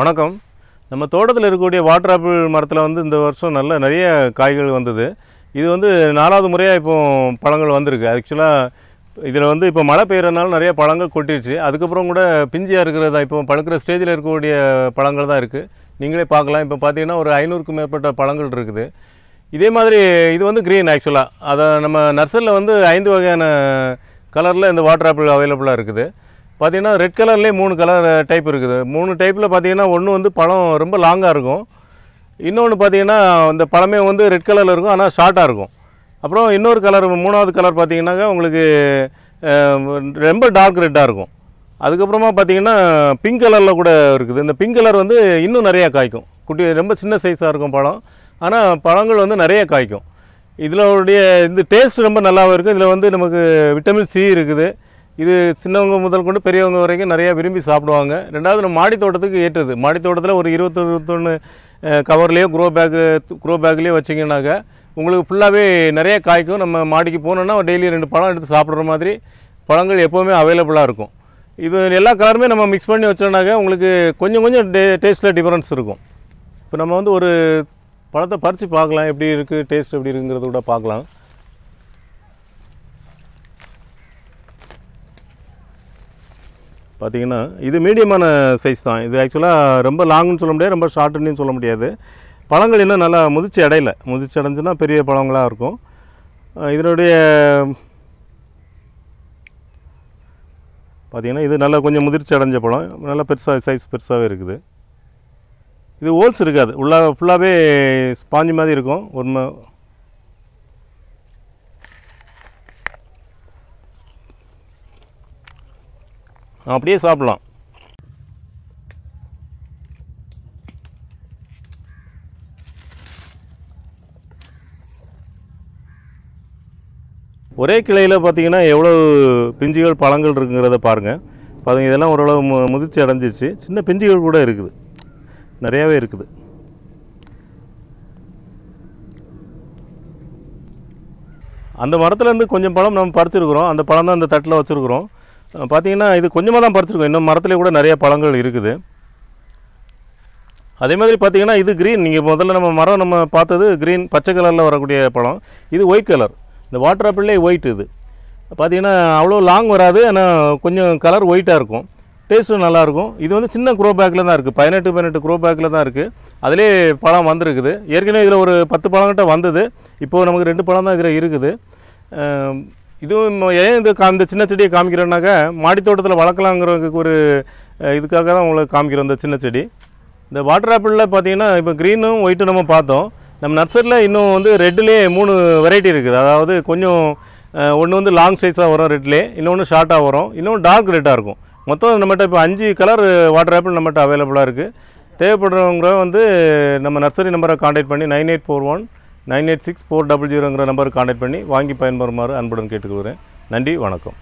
வணக்கம் நம்ம தோட்டத்தில் இருக்கக்கூடிய வாட்டர் ஆப்பிள் மரத்தில் வந்து இந்த வருஷம் நல்ல நிறைய காய்கள் வந்தது இது வந்து நாலாவது முறையாக இப்போ பழங்கள் வந்திருக்கு ஆக்சுவலாக இதில் வந்து இப்போ மழை பெய்கிறதுனால நிறைய பழங்கள் கொட்டிடுச்சு அதுக்கப்புறம் கூட பிஞ்சியாக இருக்கிறதா இப்போ பழுக்கிற ஸ்டேஜில் இருக்கக்கூடிய பழங்கள் தான் இருக்குது நீங்களே பார்க்கலாம் இப்போ பார்த்தீங்கன்னா ஒரு ஐநூறுக்கும் மேற்பட்ட பழங்கள் இருக்குது இதே மாதிரி இது வந்து க்ரீன் ஆக்சுவலாக அதை நம்ம நர்சரியில் வந்து ஐந்து வகையான கலரில் இந்த வாட்டர் ஆப்பிள் அவைலபிளாக இருக்குது பார்த்திங்கன்னா ரெட் கலர்லேயே மூணு கலர் டைப் இருக்குது மூணு டைப்பில் பார்த்திங்கன்னா ஒன்று வந்து பழம் ரொம்ப லாங்காக இருக்கும் இன்னொன்று பார்த்திங்கன்னா அந்த பழமே வந்து ரெட் கலரில் இருக்கும் ஆனால் ஷார்ட்டாக இருக்கும் அப்புறம் இன்னொரு கலர் மூணாவது கலர் பார்த்திங்கனாக்கா உங்களுக்கு ரொம்ப டார்க் ரெட்டாக இருக்கும் அதுக்கப்புறமா பார்த்திங்கன்னா பிங்க் கலரில் கூட இருக்குது இந்த பிங்க் கலர் வந்து இன்னும் நிறையா காய்க்கும் குட்டி ரொம்ப சின்ன சைஸாக இருக்கும் பழம் ஆனால் பழங்கள் வந்து நிறைய காய்க்கும் இதில் உடைய இந்த டேஸ்ட் ரொம்ப நல்லாவும் இருக்கும் இதில் வந்து நமக்கு விட்டமின் சி இருக்குது இது சின்னவங்க முதல் கொண்டு பெரியவங்க வரைக்கும் நிறையா விரும்பி சாப்பிடுவாங்க ரெண்டாவது நம்ம மாடி தோட்டத்துக்கு ஏற்றது மாடி தோட்டத்தில் ஒரு இருபத்தி இருபத்தொன்று கவர்லேயோ க்ரோ பேக்கு க்ரோ பேக்லேயோ வச்சிங்கனாக்கா உங்களுக்கு ஃபுல்லாகவே நிறைய காய்க்கும் நம்ம மாடிக்கு போனோம்னா டெய்லி ரெண்டு பழம் எடுத்து சாப்பிட்ற மாதிரி பழங்கள் எப்போவுமே அவைலபிளாக இருக்கும் இது எல்லா கலருமே நம்ம மிக்ஸ் பண்ணி வச்சோம்னாக்கா உங்களுக்கு கொஞ்சம் கொஞ்சம் டே டேஸ்ட்டில் டிஃப்ரென்ஸ் இருக்கும் இப்போ நம்ம வந்து ஒரு பழத்தை பறித்து பார்க்கலாம் எப்படி இருக்குது டேஸ்ட் எப்படி இருக்குங்கிறத கூட பார்க்கலாம் பார்த்தீங்கன்னா இது மீடியமான சைஸ் தான் இது ஆக்சுவலாக ரொம்ப லாங்னு சொல்ல முடியாது ரொம்ப ஷார்ட்டுன்னு சொல்ல முடியாது பழங்கள் இன்னும் நல்லா முதிர்ச்சி அடையலை முதிர்ச்சி அடைஞ்சுன்னா பெரிய பழங்களாக இருக்கும் இதனுடைய பார்த்திங்கன்னா இது நல்லா கொஞ்சம் முதிர்ச்சி அடைஞ்ச பழம் நல்லா பெருசாக சைஸ் பெருசாகவே இருக்குது இது ஹோல்ஸ் இருக்காது உள்ளே ஃபுல்லாகவே ஸ்பாஞ்சு மாதிரி இருக்கும் ஒரு அப்படியே சாப்பிட்லாம் ஒரே கிளையில் பார்த்தீங்கன்னா எவ்வளோ பிஞ்சுகள் பழங்கள் இருக்குங்கிறத பாருங்கள் பாருங்கள் இதெல்லாம் ஓரளவு மு முதிர்ச்சி அடைஞ்சிருச்சு சின்ன பிஞ்சுகள் கூட இருக்குது நிறையாவே இருக்குது அந்த மரத்துலேருந்து கொஞ்சம் பழம் நம்ம பறிச்சிருக்கிறோம் அந்த பழம் தான் அந்த தட்டில் வச்சுருக்குறோம் பார்த்தீங்கன்னா இது கொஞ்சமாக தான் பறிச்சிருக்கோம் இன்னும் மரத்துலேயே கூட நிறைய பழங்கள் இருக்குது அதே மாதிரி பார்த்தீங்கன்னா இது க்ரீன் நீங்கள் முதல்ல நம்ம மரம் நம்ம பார்த்தது க்ரீன் பச்சை கலரில் வரக்கூடிய பழம் இது ஒயிட் கலர் இந்த வாட்டர் ஆப்பிளே ஒயிட் இது பார்த்தீங்கன்னா அவ்வளோ லாங் வராது ஆனால் கொஞ்சம் கலர் ஒயிட்டாக இருக்கும் டேஸ்ட்டும் நல்லாயிருக்கும் இது வந்து சின்ன குரோ பேக்கில் தான் இருக்குது பதினெட்டு பதினெட்டு க்ரோ பேக்கில் தான் இருக்குது அதிலே பழம் வந்துருக்குது ஏற்கனவே இதில் ஒரு பத்து பழங்கிட்ட வந்தது இப்போது நமக்கு ரெண்டு பழம் தான் இதில் இருக்குது இதுவும் ஏன் இது அந்த சின்ன செடியை காமிக்கிறேன்னாக்கா மாடித்தோட்டத்தில் வளர்க்கலாங்கிறதுக்கு ஒரு இதுக்காக தான் உங்களுக்கு காமிக்கிறோம் இந்த சின்ன செடி இந்த வாட்டர் ஆப்பிளில் பார்த்தீங்கன்னா இப்போ க்ரீனும் ஒயிட்டும் நம்ம பார்த்தோம் நம்ம நர்சரியில் இன்னும் வந்து ரெட்லேயே மூணு வெரைட்டி இருக்குது அதாவது கொஞ்சம் ஒன்று வந்து லாங் சைஸாக வரும் ரெட்லேயே இன்னொன்று ஷார்ட்டாக வரும் இன்னொன்று டார்க் ரெட்டாக இருக்கும் மொத்தம் நம்மகிட்ட இப்போ அஞ்சு கலர் வாட்டர் ஆப்பிள் நம்மகிட்ட அவைலபிளாக இருக்குது தேவைப்படுறவங்க வந்து நம்ம நர்சரி நம்பரை காண்டாக்ட் பண்ணி nine eight four one nine eight six four double ஜீரோங்கிற நம்பருக்கு காண்டாக்ட் பண்ணி வாங்கி பயன்பெறுமாறு அன்புடன் கேட்டுக்கொள்கிறேன் நன்றி வணக்கம்